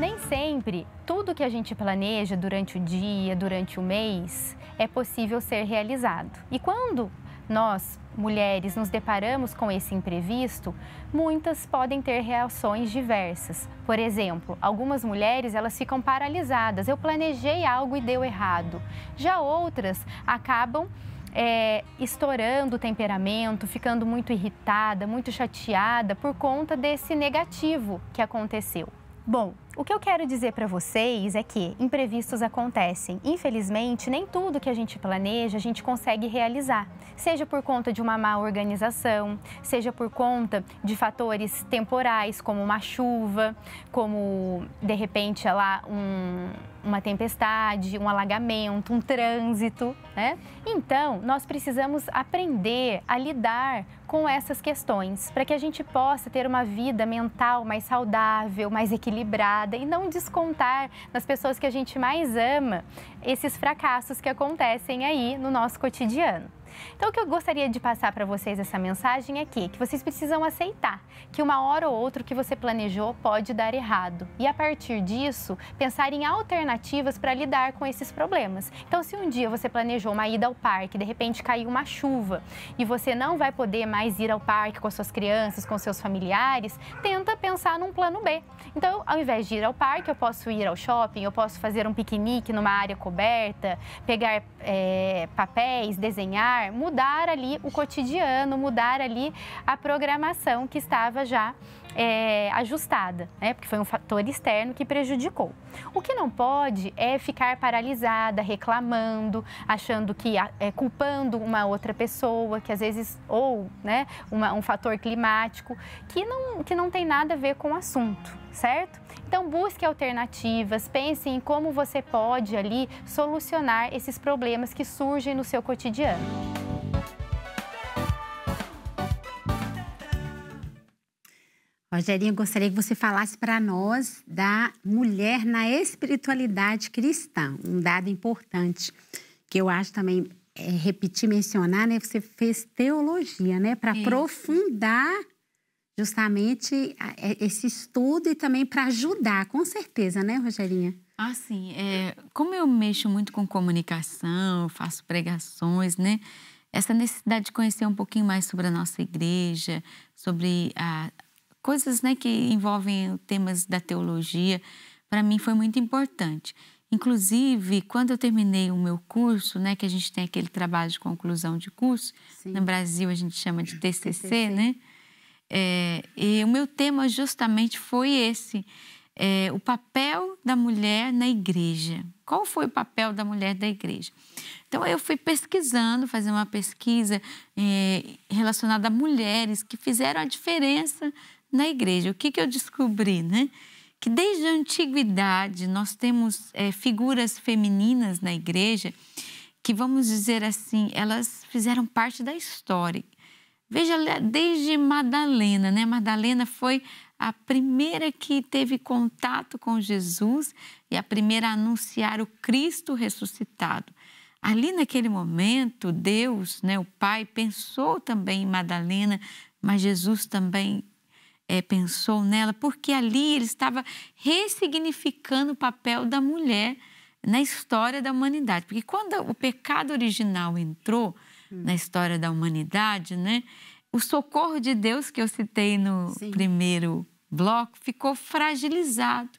Nem sempre tudo que a gente planeja durante o dia, durante o mês, é possível ser realizado. E quando nós, mulheres, nos deparamos com esse imprevisto, muitas podem ter reações diversas. Por exemplo, algumas mulheres elas ficam paralisadas. Eu planejei algo e deu errado. Já outras acabam é, estourando o temperamento, ficando muito irritada, muito chateada por conta desse negativo que aconteceu. Bom, o que eu quero dizer para vocês é que imprevistos acontecem. Infelizmente, nem tudo que a gente planeja a gente consegue realizar, seja por conta de uma má organização, seja por conta de fatores temporais, como uma chuva, como de repente lá um, uma tempestade, um alagamento, um trânsito, né? Então, nós precisamos aprender a lidar com essas questões para que a gente possa ter uma vida mental mais saudável, mais equilibrada errada e não descontar nas pessoas que a gente mais ama esses fracassos que acontecem aí no nosso cotidiano. Então, o que eu gostaria de passar para vocês essa mensagem é que, que vocês precisam aceitar que uma hora ou outra o que você planejou pode dar errado. E a partir disso, pensar em alternativas para lidar com esses problemas. Então, se um dia você planejou uma ida ao parque, de repente caiu uma chuva e você não vai poder mais ir ao parque com as suas crianças, com seus familiares, tenta pensar num plano B. Então, ao invés de ir ao parque, eu posso ir ao shopping, eu posso fazer um piquenique numa área coberta, pegar é, papéis, desenhar, mudar, mudar ali o cotidiano, mudar ali a programação que estava já é, ajustada, né? porque foi um fator externo que prejudicou. O que não pode é ficar paralisada, reclamando, achando que é, culpando uma outra pessoa, que às vezes ou né, uma, um fator climático que não que não tem nada a ver com o assunto, certo? Então busque alternativas, pense em como você pode ali solucionar esses problemas que surgem no seu cotidiano. Rogerinho, gostaria que você falasse para nós da mulher na espiritualidade cristã, um dado importante que eu acho também é, repetir mencionar, né? Você fez teologia, né, para aprofundar justamente é, esse estudo e também para ajudar, com certeza, né, Rogerinha? Ah, sim. É, como eu mexo muito com comunicação, faço pregações, né? Essa necessidade de conhecer um pouquinho mais sobre a nossa igreja, sobre a, ah, coisas né, que envolvem temas da teologia, para mim foi muito importante. Inclusive, quando eu terminei o meu curso, né, que a gente tem aquele trabalho de conclusão de curso, Sim. no Brasil a gente chama de TCC, TCC. né? É, e o meu tema justamente foi esse: é, o papel da mulher na igreja. Qual foi o papel da mulher da igreja? Então eu fui pesquisando, fazendo uma pesquisa é, relacionada a mulheres que fizeram a diferença na igreja. O que, que eu descobri, né? Que desde a antiguidade nós temos é, figuras femininas na igreja que, vamos dizer assim, elas fizeram parte da história Veja, desde Madalena, né? Madalena foi a primeira que teve contato com Jesus e a primeira a anunciar o Cristo ressuscitado. Ali naquele momento, Deus, né, o Pai, pensou também em Madalena, mas Jesus também é, pensou nela, porque ali ele estava ressignificando o papel da mulher na história da humanidade. Porque quando o pecado original entrou, Hum. na história da humanidade, né? O socorro de Deus que eu citei no Sim. primeiro bloco ficou fragilizado.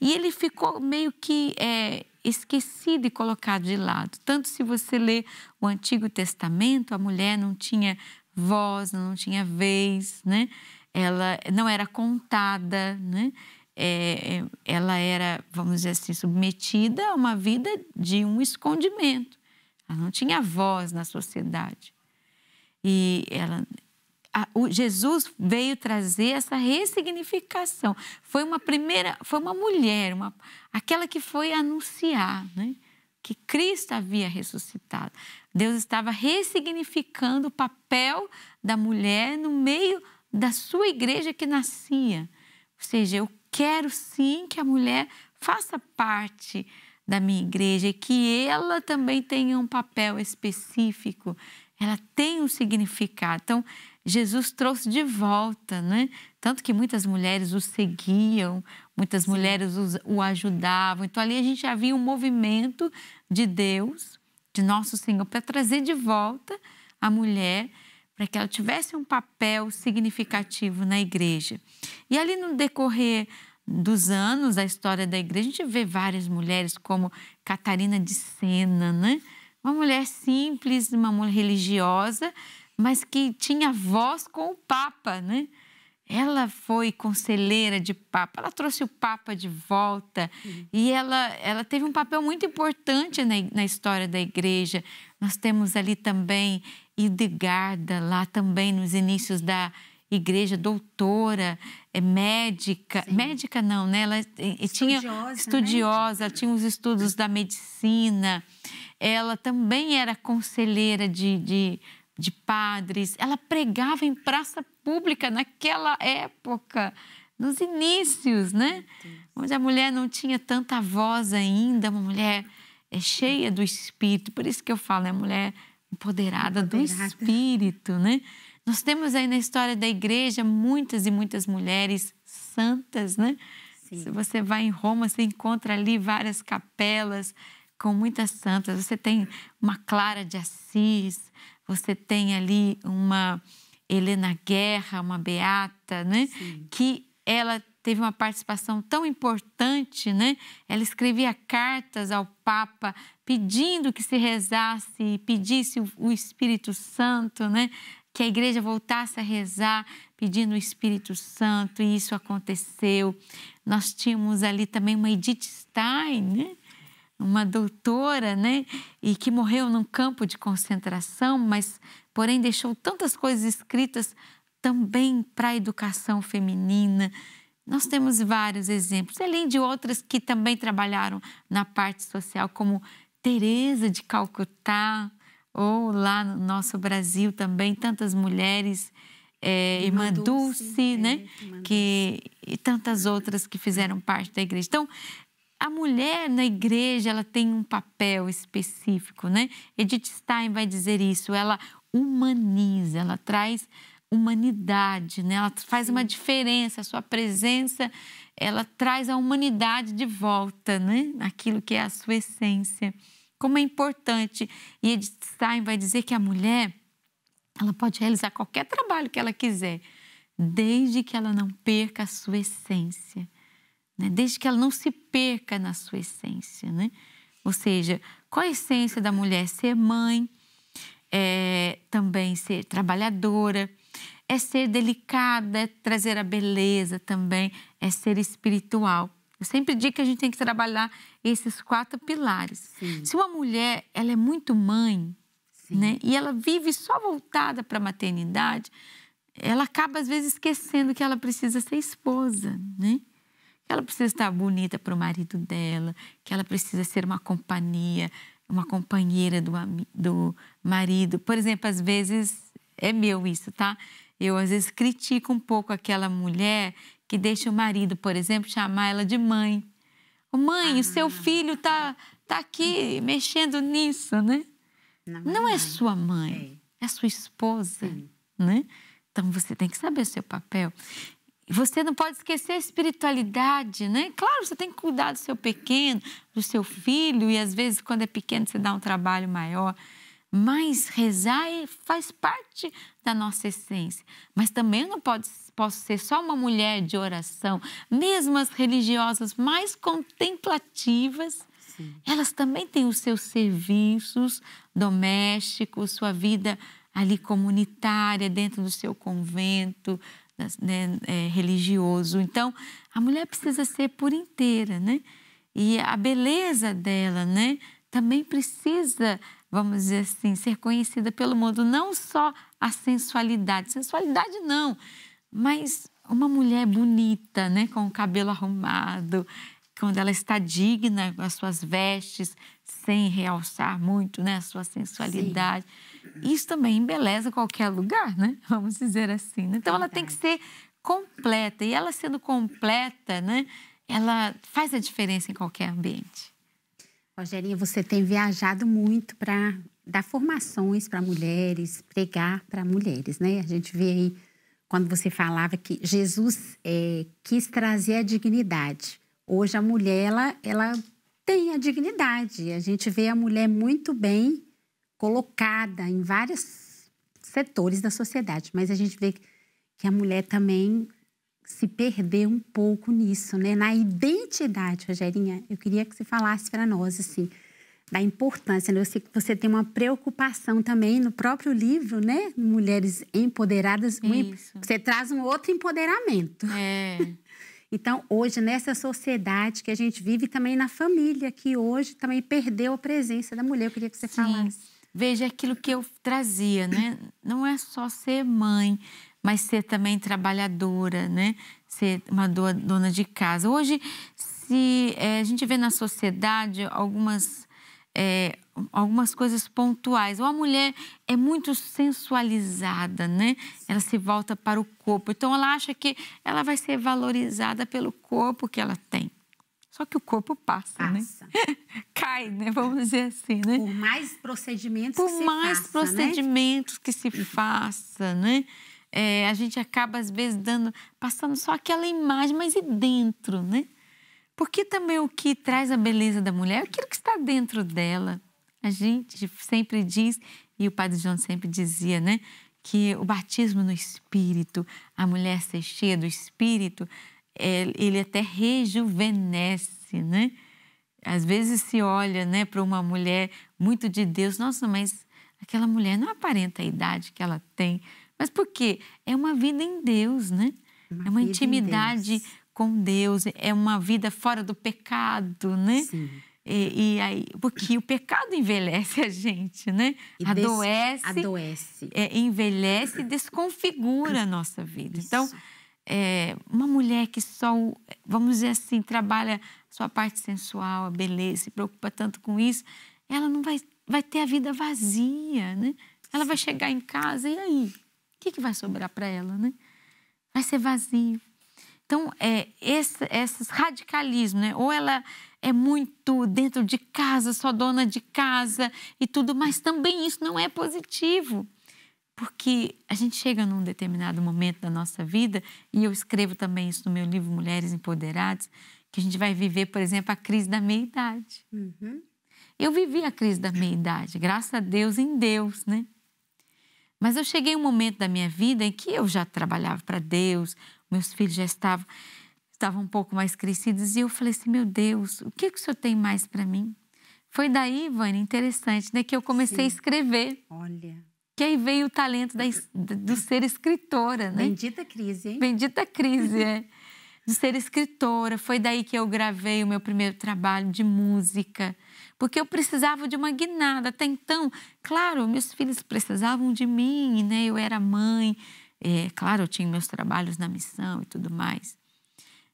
E ele ficou meio que é, esquecido e colocado de lado. Tanto se você lê o Antigo Testamento, a mulher não tinha voz, não tinha vez, né? Ela não era contada, né? É, é ela era, vamos dizer assim, submetida a uma vida de um escondimento. Ela não tinha voz na sociedade. E ela, a, o Jesus veio trazer essa ressignificação. Foi uma primeira, foi uma mulher, uma, aquela que foi anunciar, né? que Cristo havia ressuscitado. Deus estava ressignificando o papel da mulher no meio da sua igreja que nascia. Ou seja, eu quero sim que a mulher faça parte da minha igreja, e que ela também tem um papel específico, ela tem um significado. Então, Jesus trouxe de volta, né? Tanto que muitas mulheres o seguiam, muitas Sim. mulheres o ajudavam. Então, ali a gente já via um movimento de Deus, de nosso Senhor, para trazer de volta a mulher para que ela tivesse um papel significativo na igreja. E ali no decorrer dos anos da história da igreja, a gente vê várias mulheres como Catarina de Sena, né? Uma mulher simples, uma mulher religiosa, mas que tinha voz com o Papa, né? Ela foi conselheira de Papa, ela trouxe o Papa de volta uhum. e ela, ela teve um papel muito importante na, na história da igreja. Nós temos ali também Idegarda, lá também nos inícios da, igreja doutora, é médica, Sim. médica não, né? Ela estudiosa, tinha né? estudiosa, né? tinha os estudos da medicina. Ela também era conselheira de, de, de padres. Ela pregava em praça pública naquela época, nos inícios, né? Onde a mulher não tinha tanta voz ainda, uma mulher é cheia do espírito. Por isso que eu falo, é mulher empoderada, empoderada. do espírito, né? Nós temos aí na história da igreja muitas e muitas mulheres santas, né? Sim. Se você vai em Roma, você encontra ali várias capelas com muitas santas. Você tem uma Clara de Assis, você tem ali uma Helena Guerra, uma beata, né? Sim. Que ela teve uma participação tão importante, né? Ela escrevia cartas ao Papa pedindo que se rezasse, e pedisse o Espírito Santo, né? que a igreja voltasse a rezar pedindo o Espírito Santo, e isso aconteceu. Nós tínhamos ali também uma Edith Stein, né? uma doutora, né? e que morreu num campo de concentração, mas porém deixou tantas coisas escritas também para a educação feminina. Nós temos vários exemplos, além de outras que também trabalharam na parte social, como Teresa de Calcutá, ou lá no nosso Brasil também, tantas mulheres, é, Irmã Dulce, Dulce é, né? que, e tantas outras que fizeram parte da igreja. Então, a mulher na igreja, ela tem um papel específico, né? Edith Stein vai dizer isso, ela humaniza, ela traz humanidade, né? Ela faz Sim. uma diferença, a sua presença, ela traz a humanidade de volta, né? Aquilo que é a sua essência como é importante. E Edith Stein vai dizer que a mulher ela pode realizar qualquer trabalho que ela quiser, desde que ela não perca a sua essência, né? desde que ela não se perca na sua essência. Né? Ou seja, qual a essência da mulher? Ser mãe, é, também ser trabalhadora, é ser delicada, é trazer a beleza também, é ser espiritual. Eu é sempre digo que a gente tem que trabalhar esses quatro pilares. Sim. Se uma mulher ela é muito mãe, né, e ela vive só voltada para a maternidade, ela acaba às vezes esquecendo que ela precisa ser esposa, né? Que ela precisa estar bonita para o marido dela, que ela precisa ser uma companhia, uma companheira do, do marido. Por exemplo, às vezes é meu isso, tá? Eu às vezes critico um pouco aquela mulher que deixa o marido, por exemplo, chamar ela de mãe. Mãe, ah. o seu ah. filho está tá aqui mexendo nisso, né? Não, Não é sua mãe, é, é sua esposa, Sim. né? Então você tem que saber o seu papel. Você não pode esquecer a espiritualidade, né? Claro, você tem que cuidar do seu pequeno, do seu filho, e às vezes, quando é pequeno, você dá um trabalho maior. Mas rezar é, faz parte da nossa essência. Mas também não pode, posso ser só uma mulher de oração. Mesmo as religiosas mais contemplativas, Sim. elas também têm os seus serviços domésticos, sua vida ali comunitária, dentro do seu convento né, é, religioso. Então, a mulher precisa ser por inteira, né? E a beleza dela, né? Também precisa vamos dizer assim, ser conhecida pelo mundo, não só a sensualidade, sensualidade não, mas uma mulher bonita, né, com o cabelo arrumado, quando ela está digna com as suas vestes, sem realçar muito, né, a sua sensualidade. Sim. Isso também embeleza qualquer lugar, né? <laughs> Vamos dizer assim. Né? Então Verdade. ela tem que ser completa e ela sendo completa, né, ela faz a diferença em qualquer ambiente. Rogerinha, você tem viajado muito para dar formações para mulheres, pregar para mulheres, né? A gente vê aí quando você falava que Jesus é, quis trazer a dignidade. Hoje a mulher ela, ela tem a dignidade. A gente vê a mulher muito bem colocada em vários setores da sociedade, mas a gente vê que a mulher também se perder um pouco nisso, né? Na identidade, Rogerinha, eu queria que você falasse para nós, assim, da importância, né? Eu sei que você tem uma preocupação também no próprio livro, né? Mulheres Empoderadas, Isso. você traz um outro empoderamento. É. <laughs> Então, hoje, nessa sociedade que a gente vive, também na família, que hoje também perdeu a presença da mulher, eu queria que você Sim. falasse. Veja aquilo que eu trazia, né? Não é só ser mãe, mas ser também trabalhadora, né? Ser uma dona de casa. Hoje, se é, a gente vê na sociedade algumas é, algumas coisas pontuais. Ou a mulher é muito sensualizada, né? Ela se volta para o corpo. Então ela acha que ela vai ser valorizada pelo corpo que ela tem. Só que o corpo passa, né? passa. né? <laughs> Cai, né? Vamos dizer assim, né? Por mais procedimentos Por que se mais faça, né? procedimentos né? que se uhum. faça, né? é, a gente acaba às vezes dando, passando só aquela imagem, mas e dentro, né? Porque também o que traz a beleza da mulher é aquilo que está dentro dela. A gente sempre diz, e o Padre João sempre dizia, né? Que o batismo no Espírito, a mulher ser cheia do Espírito, é, ele até rejuvenesce, né? Às vezes se olha né, para uma mulher muito de Deus, nossa, mas aquela mulher não aparenta a idade que ela tem, mas por quê? É uma vida em Deus, né? É uma é uma intimidade Deus. com Deus, é uma vida fora do pecado, né? Sim. E, e, aí, porque o pecado envelhece <laughs> a gente, né? E adoece, adoece. É, envelhece e desconfigura a nossa vida. Então, isso. Então, é, uma mulher que só, vamos dizer assim, trabalha sua parte sensual, a beleza, se preocupa tanto com isso, ela não vai, vai ter a vida vazia, né? Ela vai chegar em casa e aí? O que, que vai sobrar para ela, né? Vai ser vazio. Então, é, esse, esses radicalismos, né? Ou ela é muito dentro de casa, só dona de casa e tudo, mas também isso não é positivo. Porque a gente chega num determinado momento da nossa vida, e eu escrevo também isso no meu livro Mulheres Empoderadas, que a gente vai viver, por exemplo, a crise da meia-idade. Uhum. Eu vivi a crise da meia-idade, graças a Deus em Deus, né? Mas eu cheguei um momento da minha vida em que eu já trabalhava para Deus, meus filhos já estavam, estavam um pouco mais crescidos e eu falei assim, meu Deus, o que, que o Senhor tem mais para mim? Foi daí, Vânia, interessante, né, que eu comecei Sim. a escrever. Olha. Que aí veio o talento da, <laughs> do ser escritora, né? Bendita crise, hein? Bendita crise, <laughs> é. De ser escritora. Foi daí que eu gravei o meu primeiro trabalho de música porque eu precisava de uma guinada. Até então, claro, meus filhos precisavam de mim, né? Eu era mãe, é, claro, eu tinha meus trabalhos na missão e tudo mais.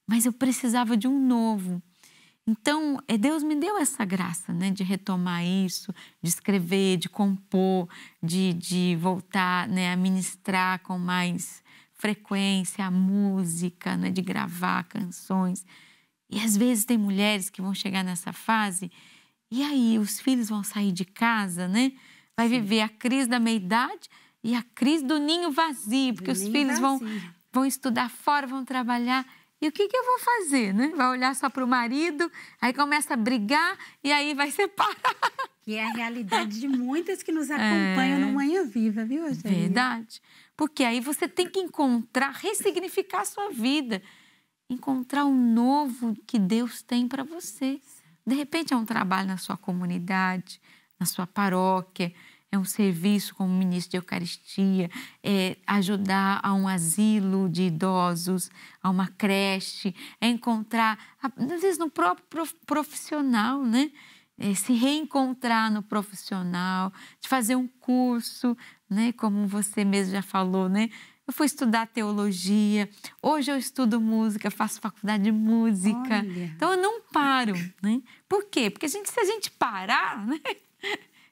Mas eu precisava de um novo. Então, é, Deus me deu essa graça né, de retomar isso, de escrever, de compor, de, de voltar né, a ministrar com mais frequência a música, né, de gravar canções. E às vezes tem mulheres que vão chegar nessa fase e aí, os filhos vão sair de casa, né? Vai Sim. viver a crise da meia-idade e a crise do ninho vazio, porque do os filhos vão, vão estudar fora, vão trabalhar. E o que, que eu vou fazer, né? Vai olhar só para o marido, aí começa a brigar e aí vai <laughs> separar. Que é a realidade de muitas que nos é. acompanham é... no Manhã Viva, viu, gente? Verdade. Porque aí você tem que encontrar, ressignificar a sua vida, encontrar o novo que Deus tem para você. De repente é um trabalho na sua comunidade, na sua paróquia, é um serviço como ministro de Eucaristia, é ajudar a um asilo de idosos, a uma creche, é encontrar, às vezes, no próprio profissional, né? É se reencontrar no profissional, de fazer um curso, né? Como você mesmo já falou, né? eu fui estudar teologia, hoje eu estudo música, faço faculdade de música. Olha. Então eu não paro, né? Por quê? Porque a gente, se a gente parar, <laughs> né?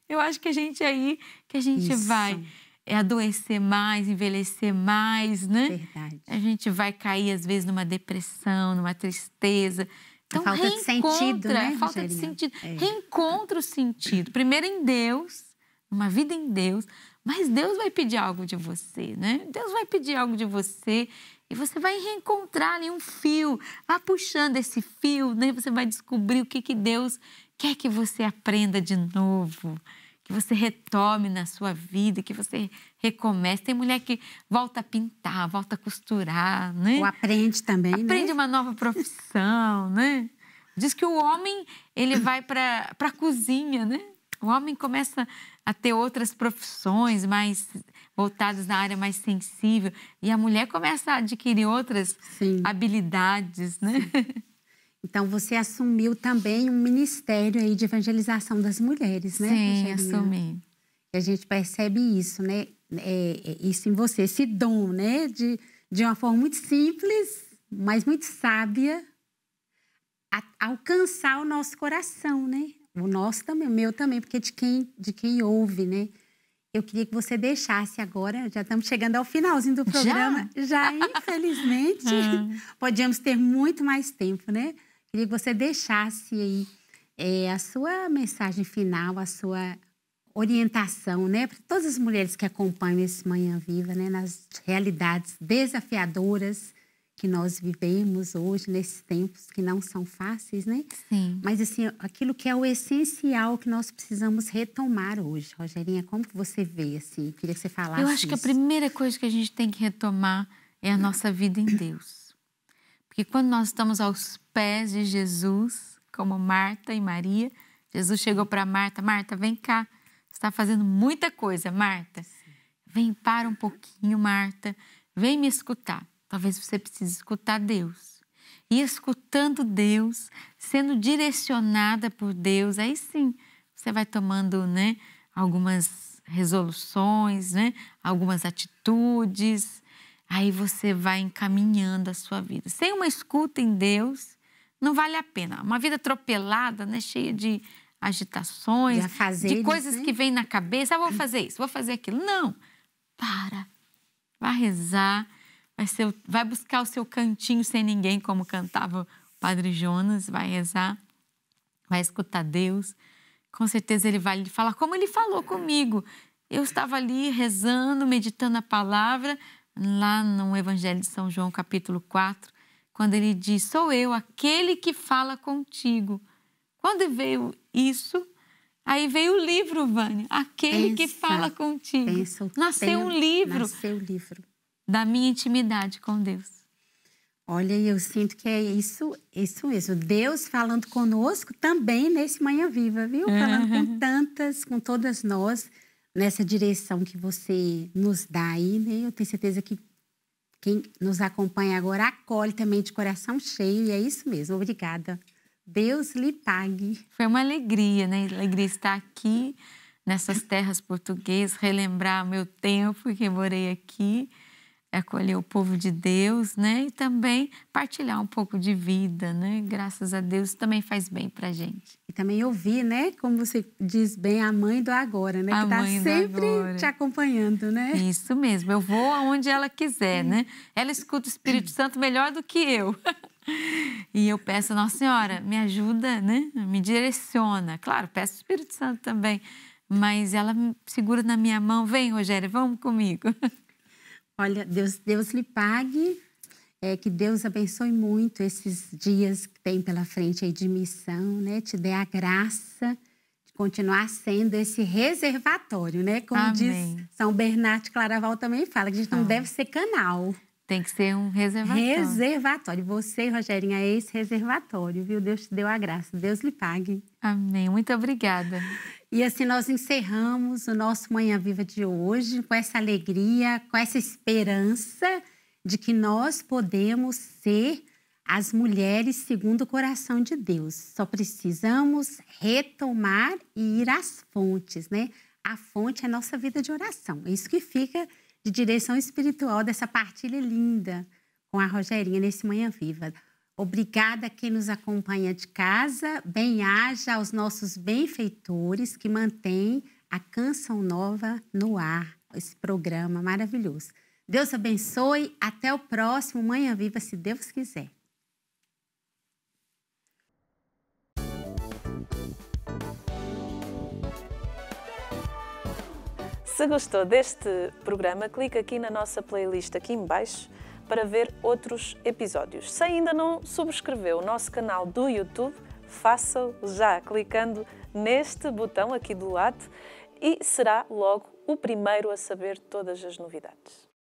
Eu acho que a gente é aí que a gente Isso. vai adoecer mais, envelhecer mais, né? Verdade. A gente vai cair às vezes numa depressão, numa tristeza. Então, falta de sentido, né? Falta de sentido. É. Reencontra o sentido. Primeiro em Deus, uma vida em Deus. Mas Deus vai pedir algo de você, né? Deus vai pedir algo de você e você vai reencontrar ali um fio, vá puxando esse fio, né? Você vai descobrir o que, que Deus quer que você aprenda de novo, que você retome na sua vida, que você recomece. Tem mulher que volta a pintar, volta a costurar, né? Ou aprende também, né? Aprende né? uma nova profissão, <laughs> né? Diz que o homem, ele vai para a cozinha, né? O homem começa a ter outras profissões mais voltadas na área mais sensível. E a mulher começa a adquirir outras Sim. habilidades, né? Então, você assumiu também um ministério aí de evangelização das mulheres, né? Sim, assumi. E a gente percebe isso, né? É, é isso em você, esse dom, né? De, de uma forma muito simples, mas muito sábia, a, alcançar o nosso coração, né? o nosso também, o meu também, porque de quem, de quem ouve, né? Eu queria que você deixasse agora, já estamos chegando ao finalzinho do programa. Já, já <laughs> infelizmente, ah. podíamos ter muito mais tempo, né? Queria que você deixasse aí é, a sua mensagem final, a sua orientação, né? Para todas as mulheres que acompanham esse Manhã Viva, né? Nas realidades desafiadoras que nós vivemos hoje, nesses tempos que não são fáceis, né? Sim. Mas, assim, aquilo que é o essencial que nós precisamos retomar hoje. Rogerinha, como que você vê, assim? Eu queria que você falasse Eu acho isso. que a primeira coisa que a gente tem que retomar é a nossa vida em Deus. Porque quando nós estamos aos pés de Jesus, como Marta e Maria, Jesus chegou para Marta, Marta, vem cá, você está fazendo muita coisa, Marta. Sim. Vem, para um pouquinho, Marta, vem me escutar. Talvez você precise escutar Deus. E escutando Deus, sendo direcionada por Deus, aí sim você vai tomando né, algumas resoluções, né, algumas atitudes, aí você vai encaminhando a sua vida. Sem uma escuta em Deus, não vale a pena. Uma vida atropelada, né, cheia de agitações, de coisas né? que vêm na cabeça, ah, vou fazer isso, vou fazer aquilo. Não, para, vai rezar vai, ser, vai buscar o seu cantinho sem ninguém, como cantava o Padre Jonas, vai rezar, vai escutar Deus. Com certeza ele vai lhe falar como ele falou comigo. Eu estava ali rezando, meditando a palavra, lá no Evangelho de São João, capítulo 4, quando ele diz: Sou eu, aquele que fala contigo. Quando veio isso, aí veio o livro, Vânia, aquele que fala contigo. Isso, é nasceu tempo, um livro. Nasceu o livro da minha intimidade com Deus. Olha, eu sinto que é isso, isso mesmo. Deus falando conosco também nesse Manhã Viva, viu? Uhum. Falando com tantas, com todas nós, nessa direção que você nos dá aí, né? Eu tenho certeza que quem nos acompanha agora acolhe também de coração cheio, e é isso mesmo. Obrigada. Deus lhe pague. Foi uma alegria, né? Alegria estar aqui nessas terras portuguesas, relembrar meu tempo que morei aqui. É acolher o povo de Deus, né? E também partilhar um pouco de vida, né? Graças a Deus também faz bem pra gente. E também ouvir, né? Como você diz bem, a mãe do agora, né? A que tá sempre te acompanhando, né? Isso mesmo. Eu vou aonde ela quiser, né? Ela escuta o Espírito hum. Santo melhor do que eu. <laughs> E eu peço, Nossa Senhora, me ajuda, né? Me direciona. Claro, peço o Espírito Santo também. Mas ela segura na minha mão, vem, Rogério, vamos comigo. <laughs> Olha, Deus, Deus lhe pague, é, que Deus abençoe muito esses dias que tem pela frente aí de missão, né? Te dê a graça de continuar sendo esse reservatório, né? Como Amém. diz São Bernardo Claraval também fala, que a gente não ah. deve ser canal. Tem que ser um reservatório. Reservatório. Você, Rogerinha, é esse reservatório, viu? Deus te deu a graça. Deus lhe pague. Amém. Muito obrigada. E assim nós encerramos o nosso Manhã Viva de hoje com essa alegria, com essa esperança de que nós podemos ser as mulheres segundo o coração de Deus. Só precisamos retomar e ir às fontes, né? A fonte é a nossa vida de oração. É isso que fica de direção espiritual dessa partilha linda com a Rogerinha nesse Manhã Viva. Obrigada a quem nos acompanha de casa, bem-haja aos nossos benfeitores que mantêm a Canção Nova no ar, esse programa maravilhoso. Deus abençoe, até o próximo Manhã Viva, se Deus quiser. Se gostou deste programa, clique aqui na nossa playlist aqui embaixo para ver outros episódios. Se ainda não subscreveu o nosso canal do YouTube, faça-o já clicando neste botão aqui do lado e será logo o primeiro a saber todas as novidades.